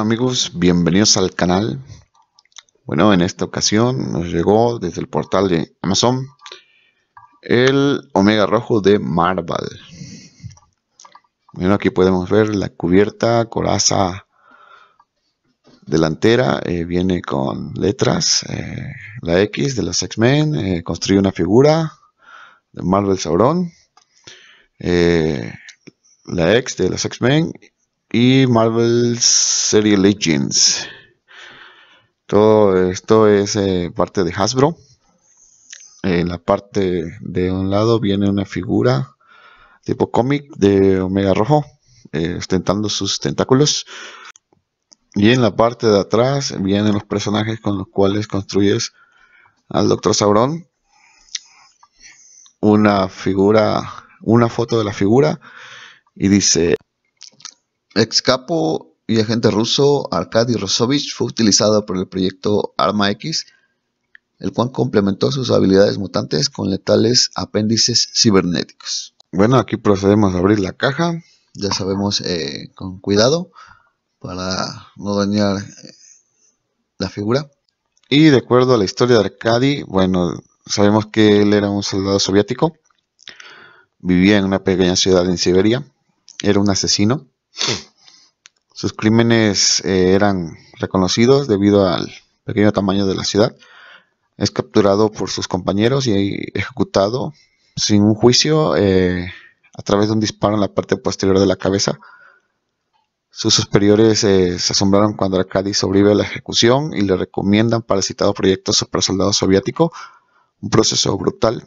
amigos, bienvenidos al canal. Bueno, en esta ocasión nos llegó desde el portal de Amazon el Omega Rojo de Marvel. Bueno, aquí podemos ver la cubierta, coraza delantera, eh, viene con letras, eh, la X de los X-Men, eh, construye una figura de Marvel Sauron, la X de los X-Men y Marvel serie Legends. Todo esto es eh, parte de Hasbro. En la parte de un lado viene una figura tipo cómic de Omega Rojo, eh, ostentando sus tentáculos. Y en la parte de atrás vienen los personajes con los cuales construyes al Doctor Sauron. Una figura, una foto de la figura y dice Ex capo y agente ruso Arkady Rosovich fue utilizado por el proyecto Arma X, el cual complementó sus habilidades mutantes con letales apéndices cibernéticos. Bueno, aquí procedemos a abrir la caja, ya sabemos eh, con cuidado para no dañar eh, la figura. Y de acuerdo a la historia de Arkady, bueno, sabemos que él era un soldado soviético, vivía en una pequeña ciudad en Siberia, era un asesino sus crímenes eh, eran reconocidos debido al pequeño tamaño de la ciudad. Es capturado por sus compañeros y ejecutado sin un juicio eh, a través de un disparo en la parte posterior de la cabeza. Sus superiores eh, se asombraron cuando Arkady sobrevive a la ejecución y le recomiendan para el citado proyecto Supersoldado Soviético, un proceso brutal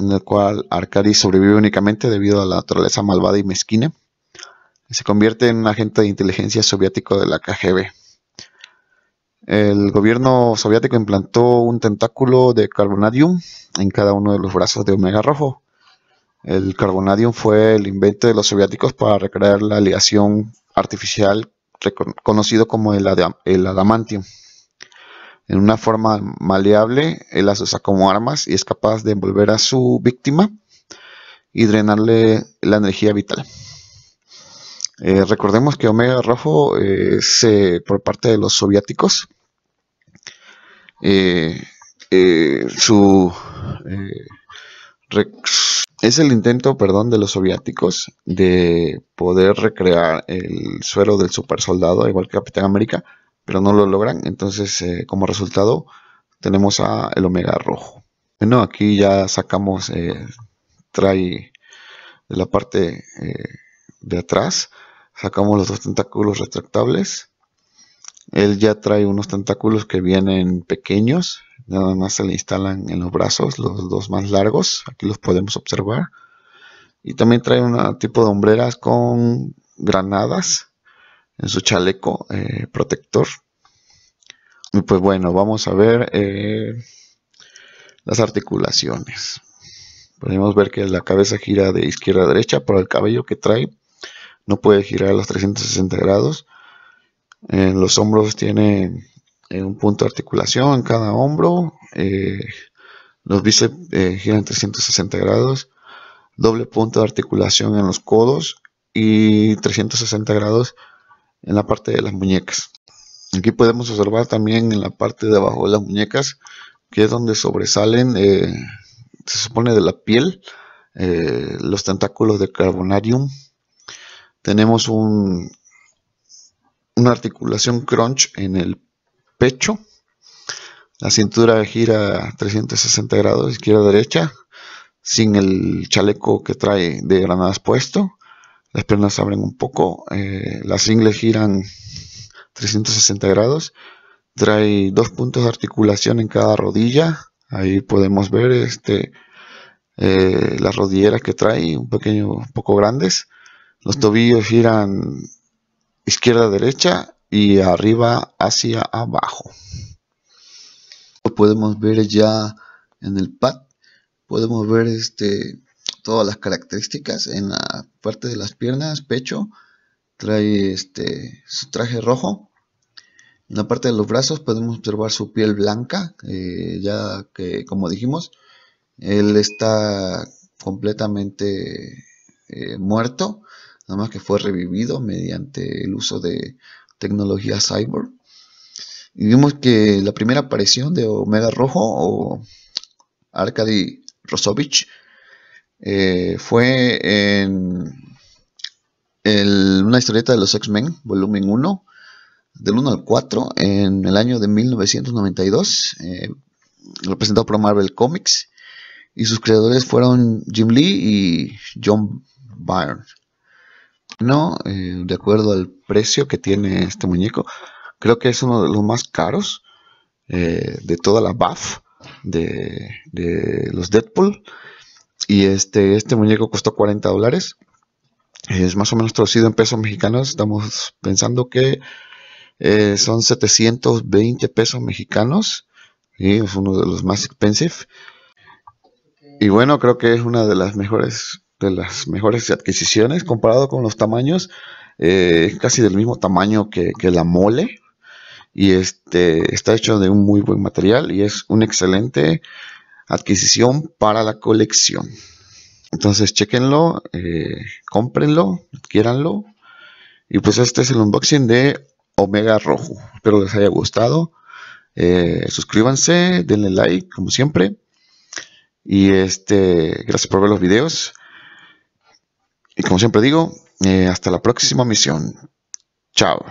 en el cual Arkady sobrevive únicamente debido a la naturaleza malvada y mezquina se convierte en un agente de inteligencia soviético de la KGB. El gobierno soviético implantó un tentáculo de carbonadium en cada uno de los brazos de Omega Rojo. El carbonadium fue el invento de los soviéticos para recrear la aleación artificial conocido como el, el adamantium. En una forma maleable, él las usa como armas y es capaz de envolver a su víctima y drenarle la energía vital. Eh, recordemos que Omega Rojo, eh, se, eh, por parte de los soviéticos, su, es el intento, perdón, de los soviéticos de poder recrear el suero del supersoldado, igual que Capitán América, pero no lo logran. Entonces, como resultado, tenemos a el Omega Rojo. Bueno, aquí ya sacamos, trae de la parte de atrás sacamos los dos tentáculos retractables. Él ya trae unos tentáculos que vienen pequeños, nada más se le instalan en los brazos, los dos más largos, aquí los podemos observar. Y también trae un tipo de hombreras con granadas en su chaleco eh, protector. Y pues bueno, vamos a ver eh, las articulaciones. Podemos ver que la cabeza gira de izquierda a derecha por el cabello que trae no puede girar a los 360 grados. En los hombros tiene eh, un punto de articulación en cada hombro. Eh, los bíceps eh, giran 360 grados. Doble punto de articulación en los codos y 360 grados en la parte de las muñecas. Aquí podemos observar también en la parte de abajo de las muñecas, que es donde sobresalen, se supone de la piel, los tentáculos de Carbonarium, tenemos una articulación crunch en el pecho. La cintura gira 360 grados izquierda-derecha a sin el chaleco que trae de granadas puesto. Las piernas abren un poco, eh, las ingles giran 360 grados. Trae dos puntos de articulación en cada rodilla. Ahí podemos ver este, eh, las rodilleras que trae, un pequeño, un poco grandes. Los tobillos giran izquierda-derecha y arriba hacia abajo. Lo podemos ver ya en el pad. Podemos ver este, todas las características en la parte de las piernas, pecho. Trae este, su traje rojo. En la parte de los brazos podemos observar su piel blanca, eh, ya que como dijimos, él está completamente eh, muerto nada más que fue revivido mediante el uso de tecnología cyborg. Y vimos que la primera aparición de Omega Rojo o Arkady Rosovich eh, fue en una historieta de los X-Men, volumen 1, del 1 al 4, en el año de 1992, eh, representado por Marvel Comics, y sus creadores fueron Jim Lee y John Byrne. No, eh, de acuerdo al precio que tiene este muñeco, creo que es uno de los más caros eh, de toda la BAF de, los Deadpool. Y este, este muñeco costó 40 dólares. Es más o menos traducido en pesos mexicanos. Estamos pensando que eh, son 720 pesos mexicanos. Y es uno de los más expensive. Y bueno, creo que es una de las mejores de las mejores adquisiciones comparado con los tamaños. Eh, casi del mismo tamaño que, la mole. Y este está hecho de un muy buen material y es una excelente adquisición para la colección. Entonces, chequenlo, eh, cómprenlo, adquiéranlo. Y pues este es el unboxing de Omega Rojo. Espero les haya gustado. Eh, suscríbanse, denle like, como siempre. Y este, gracias por ver los videos. Y como siempre digo, eh, hasta la próxima misión. Chao.